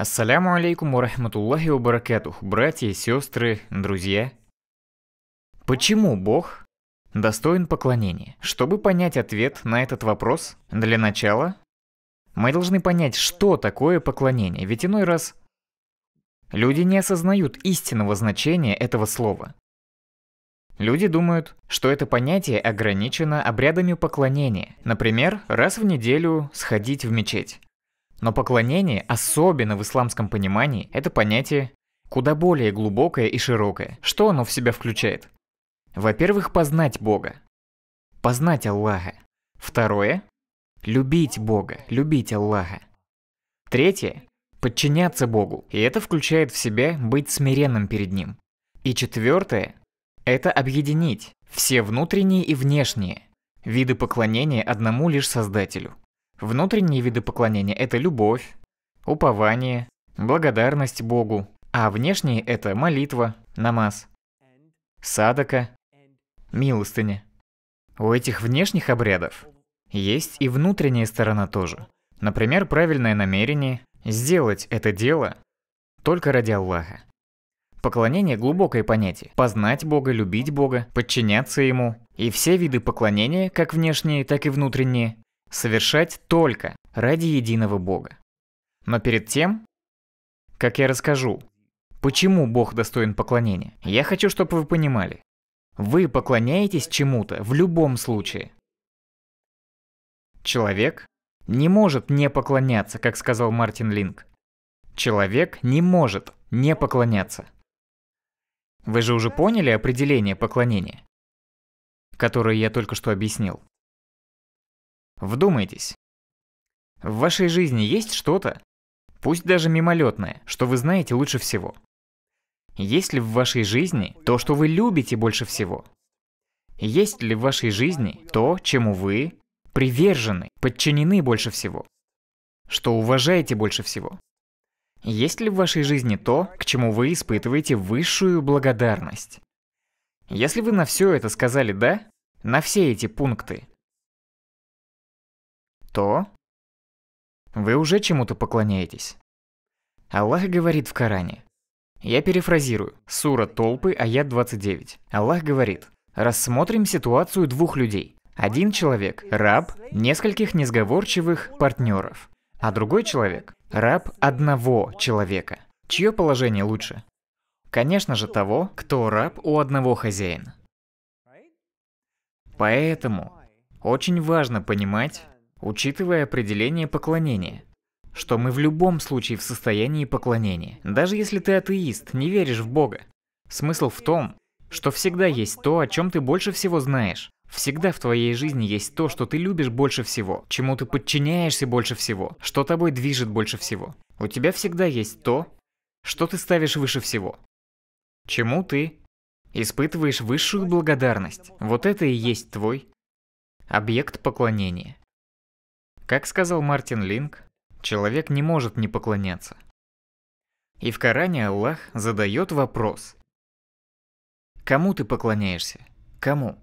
Ассаляму алейкум рахматуллахи баракатух, братья, сестры, друзья. Почему Бог достоин поклонения? Чтобы понять ответ на этот вопрос, для начала мы должны понять, что такое поклонение, ведь иной раз люди не осознают истинного значения этого слова. Люди думают, что это понятие ограничено обрядами поклонения, например, раз в неделю сходить в мечеть. Но поклонение, особенно в исламском понимании, это понятие куда более глубокое и широкое. Что оно в себя включает? Во-первых, познать Бога. Познать Аллаха. Второе – любить Бога, любить Аллаха. Третье – подчиняться Богу, и это включает в себя быть смиренным перед Ним. И четвертое – это объединить все внутренние и внешние виды поклонения одному лишь Создателю. Внутренние виды поклонения – это любовь, упование, благодарность Богу, а внешние – это молитва, намаз, садака, милостыня. У этих внешних обрядов есть и внутренняя сторона тоже. Например, правильное намерение сделать это дело только ради Аллаха. Поклонение – глубокое понятие. Познать Бога, любить Бога, подчиняться Ему. И все виды поклонения, как внешние, так и внутренние, совершать только ради единого Бога. Но перед тем, как я расскажу, почему Бог достоин поклонения, я хочу, чтобы вы понимали, вы поклоняетесь чему-то в любом случае. Человек не может не поклоняться, как сказал Мартин Линк. Человек не может не поклоняться. Вы же уже поняли определение поклонения, которое я только что объяснил. Вдумайтесь. В вашей жизни есть что-то, пусть даже мимолетное, что вы знаете лучше всего? Есть ли в вашей жизни то, что вы любите больше всего? Есть ли в вашей жизни то, чему вы привержены, подчинены больше всего? Что уважаете больше всего? Есть ли в вашей жизни то, к чему вы испытываете высшую благодарность? Если вы на все это сказали «да», на все эти пункты, то вы уже чему-то поклоняетесь. Аллах говорит в Коране. Я перефразирую. Сура Толпы, аят 29. Аллах говорит. Рассмотрим ситуацию двух людей. Один человек – раб нескольких несговорчивых партнеров, а другой человек – раб одного человека. Чье положение лучше? Конечно же того, кто раб у одного хозяина. Поэтому очень важно понимать, учитывая определение поклонения, что мы в любом случае в состоянии поклонения, даже если ты атеист, не веришь в Бога. Смысл в том, что всегда есть то, о чем ты больше всего знаешь. Всегда в твоей жизни есть то, что ты любишь больше всего, чему ты подчиняешься больше всего, что тобой движет больше всего. У тебя всегда есть то, что ты ставишь выше всего, чему ты испытываешь высшую благодарность. Вот это и есть твой объект поклонения. Как сказал Мартин Линк, человек не может не поклоняться. И в Коране Аллах задает вопрос. Кому ты поклоняешься? Кому?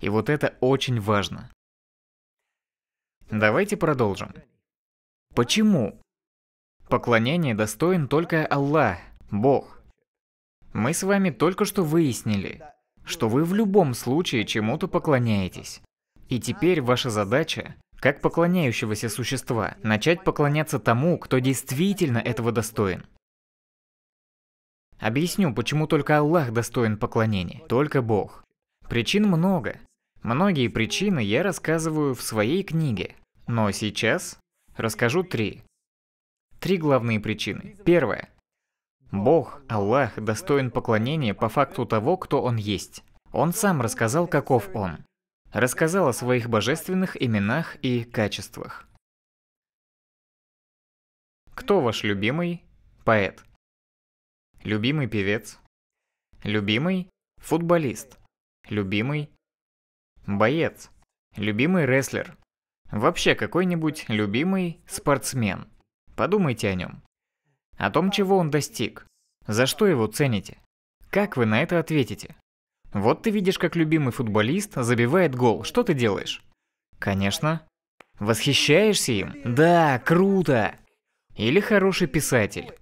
И вот это очень важно. Давайте продолжим. Почему? Поклонение достоин только Аллах, Бог. Мы с вами только что выяснили, что вы в любом случае чему-то поклоняетесь. И теперь ваша задача, как поклоняющегося существа, начать поклоняться тому, кто действительно этого достоин. Объясню, почему только Аллах достоин поклонения, только Бог. Причин много. Многие причины я рассказываю в своей книге, но сейчас расскажу три. Три главные причины. Первое. Бог, Аллах, достоин поклонения по факту того, кто Он есть. Он сам рассказал, каков Он рассказал о своих божественных именах и качествах. Кто ваш любимый поэт? Любимый певец? Любимый футболист? Любимый боец? Любимый рестлер? Вообще какой-нибудь любимый спортсмен? Подумайте о нем. О том, чего он достиг. За что его цените? Как вы на это ответите? Вот ты видишь, как любимый футболист забивает гол. Что ты делаешь? Конечно. Восхищаешься им? Да, круто! Или хороший писатель.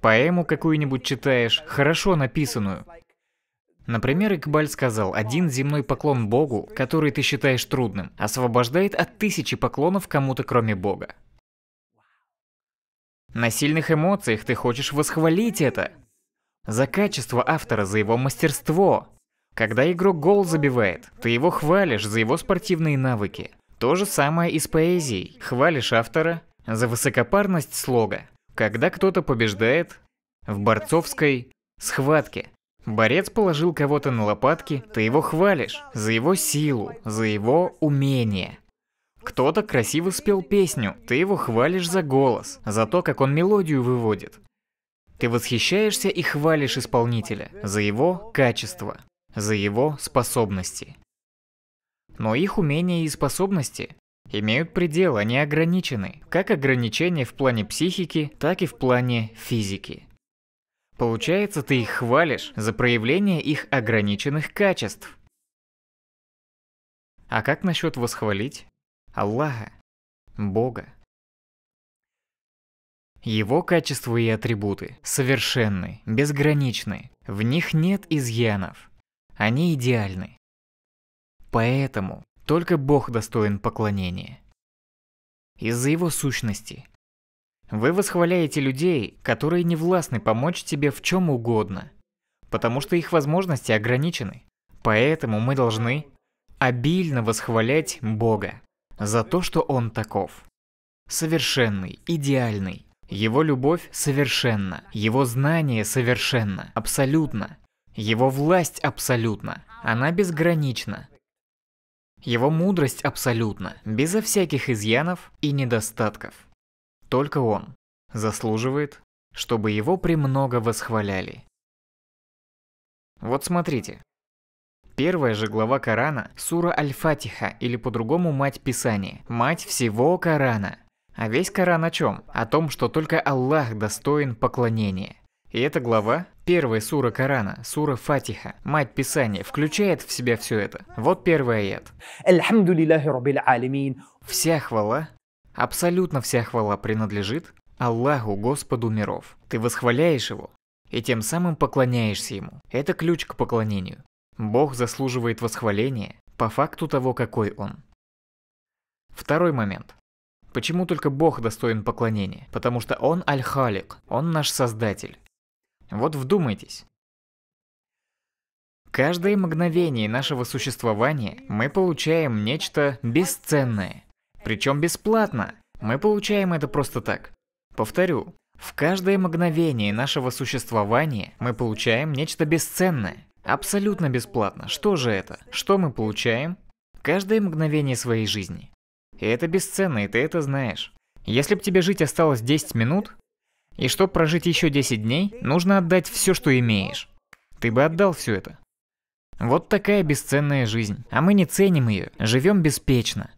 Поэму какую-нибудь читаешь, хорошо написанную. Например, Икбаль сказал, один земной поклон Богу, который ты считаешь трудным, освобождает от тысячи поклонов кому-то кроме Бога. На сильных эмоциях ты хочешь восхвалить это. За качество автора, за его мастерство. Когда игрок гол забивает, ты его хвалишь за его спортивные навыки. То же самое и с поэзией. Хвалишь автора за высокопарность слога. Когда кто-то побеждает в борцовской схватке, борец положил кого-то на лопатки, ты его хвалишь за его силу, за его умение. Кто-то красиво спел песню, ты его хвалишь за голос, за то, как он мелодию выводит. Ты восхищаешься и хвалишь исполнителя за его качество за его способности. Но их умения и способности имеют предел, они ограничены, как ограничения в плане психики, так и в плане физики. Получается, ты их хвалишь за проявление их ограниченных качеств. А как насчет восхвалить Аллаха, Бога? Его качества и атрибуты совершенны, безграничны, в них нет изъянов. Они идеальны. Поэтому только Бог достоин поклонения. Из-за его сущности. Вы восхваляете людей, которые не властны помочь тебе в чем угодно, потому что их возможности ограничены. Поэтому мы должны обильно восхвалять Бога за то, что Он таков. Совершенный, идеальный. Его любовь совершенна, его знание совершенно, абсолютно. Его власть абсолютна, она безгранична. Его мудрость абсолютна, безо всяких изъянов и недостатков. Только он заслуживает, чтобы его премного восхваляли. Вот смотрите. Первая же глава Корана – Сура Аль-Фатиха, или по-другому Мать Писания, Мать всего Корана. А весь Коран о чем? О том, что только Аллах достоин поклонения. И эта глава Первая сура Корана, сура Фатиха, мать Писания, включает в себя все это. Вот первый аят. Вся хвала, абсолютно вся хвала принадлежит Аллаху, Господу миров. Ты восхваляешь Его и тем самым поклоняешься Ему. Это ключ к поклонению. Бог заслуживает восхваления по факту того, какой Он. Второй момент. Почему только Бог достоин поклонения? Потому что Он Аль-Халик, Он наш Создатель. Вот вдумайтесь. Каждое мгновение нашего существования мы получаем нечто бесценное. Причем бесплатно. Мы получаем это просто так. Повторю, в каждое мгновение нашего существования мы получаем нечто бесценное. Абсолютно бесплатно. Что же это? Что мы получаем? Каждое мгновение своей жизни. И это бесценно, и ты это знаешь. Если бы тебе жить осталось 10 минут, и чтобы прожить еще 10 дней, нужно отдать все, что имеешь. Ты бы отдал все это. Вот такая бесценная жизнь, а мы не ценим ее, живем беспечно.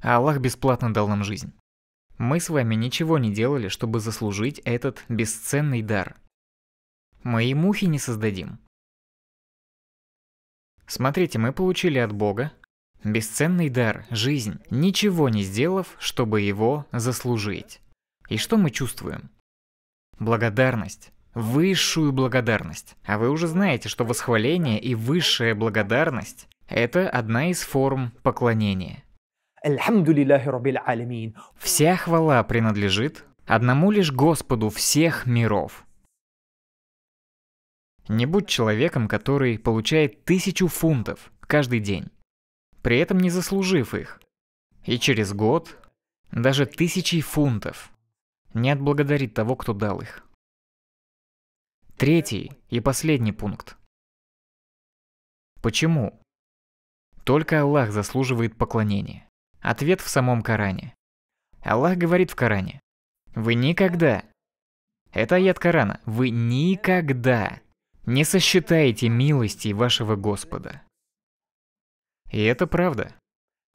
А Аллах бесплатно дал нам жизнь. Мы с вами ничего не делали, чтобы заслужить этот бесценный дар. Мы и мухи не создадим. Смотрите, мы получили от Бога Бесценный дар – жизнь, ничего не сделав, чтобы его заслужить. И что мы чувствуем? Благодарность. Высшую благодарность. А вы уже знаете, что восхваление и высшая благодарность – это одна из форм поклонения. Вся хвала принадлежит одному лишь Господу всех миров. Не будь человеком, который получает тысячу фунтов каждый день при этом не заслужив их. И через год даже тысячи фунтов не отблагодарит того, кто дал их. Третий и последний пункт. Почему? Только Аллах заслуживает поклонения. Ответ в самом Коране. Аллах говорит в Коране. Вы никогда, это аят Корана, вы никогда не сосчитаете милости вашего Господа. И это правда.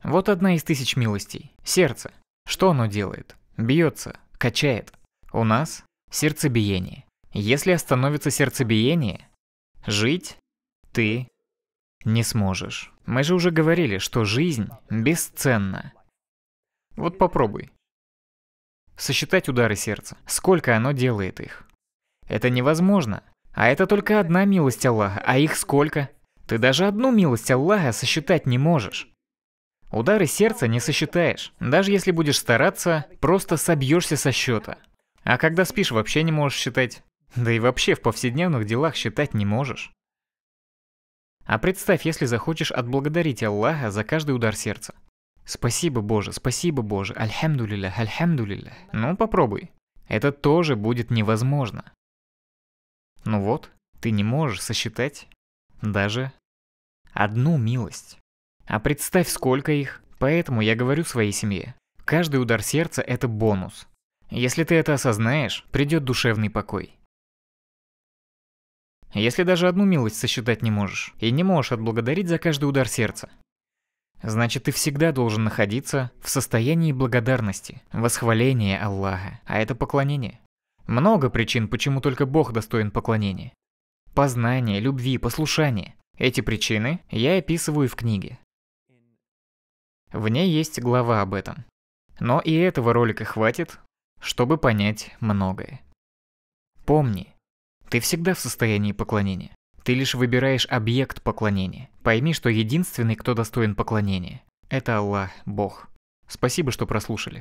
Вот одна из тысяч милостей. Сердце. Что оно делает? Бьется, качает. У нас сердцебиение. Если остановится сердцебиение, жить ты не сможешь. Мы же уже говорили, что жизнь бесценна. Вот попробуй. Сосчитать удары сердца, сколько оно делает их. Это невозможно. А это только одна милость Аллаха, а их сколько? Ты даже одну милость Аллаха сосчитать не можешь. Удары сердца не сосчитаешь. Даже если будешь стараться, просто собьешься со счета. А когда спишь, вообще не можешь считать. Да и вообще в повседневных делах считать не можешь. А представь, если захочешь отблагодарить Аллаха за каждый удар сердца. Спасибо, Боже, спасибо, Боже, альхамдулиллях, альхамдулиллях. Ну, попробуй. Это тоже будет невозможно. Ну вот, ты не можешь сосчитать даже Одну милость. А представь, сколько их. Поэтому я говорю своей семье. Каждый удар сердца – это бонус. Если ты это осознаешь, придет душевный покой. Если даже одну милость сосчитать не можешь, и не можешь отблагодарить за каждый удар сердца, значит ты всегда должен находиться в состоянии благодарности, восхваления Аллаха, а это поклонение. Много причин, почему только Бог достоин поклонения. Познание, любви, послушание. Эти причины я описываю в книге. В ней есть глава об этом. Но и этого ролика хватит, чтобы понять многое. Помни, ты всегда в состоянии поклонения. Ты лишь выбираешь объект поклонения. Пойми, что единственный, кто достоин поклонения, это Аллах, Бог. Спасибо, что прослушали.